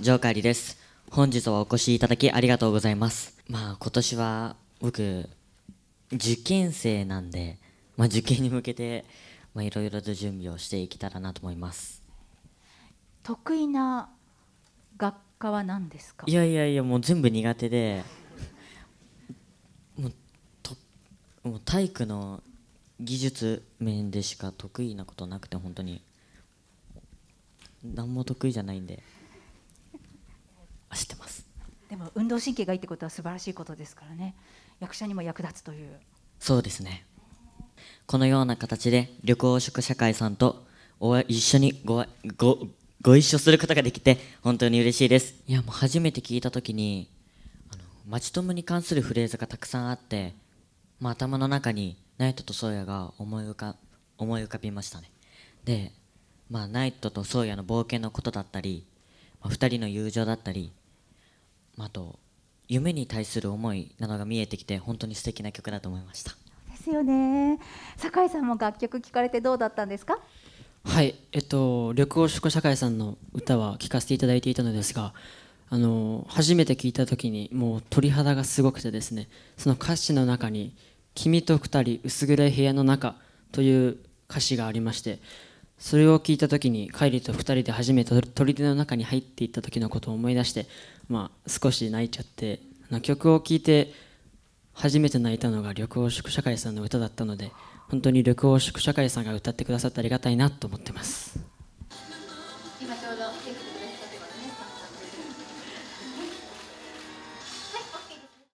ジョーカリです。本日はお越しいただきありがとうございます。まあ今年は僕、受験生なんで、まあ、受験に向けて、まあ、いろいろと準備をしていけたらなと思います。得意な学科は何ですかいやいやいや、もう全部苦手で、もうともう体育の技術面でしか得意なことなくて、本当に。何も得意じゃないんで運動神経がいいってことは素晴らしいことですからね役者にも役立つというそうですねこのような形で緑黄色社会さんと一緒にごごご一緒することができて本当に嬉しいですいやもう初めて聞いた時にあのとも」に関するフレーズがたくさんあって、まあ、頭の中にナイトとソーヤが思い浮か思い浮かびましたねで、まあ、ナイトとソーヤの冒険のことだったり、まあ、2人の友情だったりあと夢に対する思いなどが見えてきて本当に素敵な曲だと思いましたですよね酒井さんも楽曲聴かれてどうだったんですかはいえっと緑黄色社会さんの歌は聴かせていただいていたのですがあの初めて聴いた時にもう鳥肌がすごくてですねその歌詞の中に「君と2人薄暗い部屋の中」という歌詞がありましてそれを聞いた時にカイリと2人で初めて砦の中に入っていった時のことを思い出して、まあ、少し泣いちゃって曲を聴いて初めて泣いたのが緑黄色社会さんの歌だったので本当に緑黄色社会さんが歌ってくださってありがたいなと思ってます。今ちょうど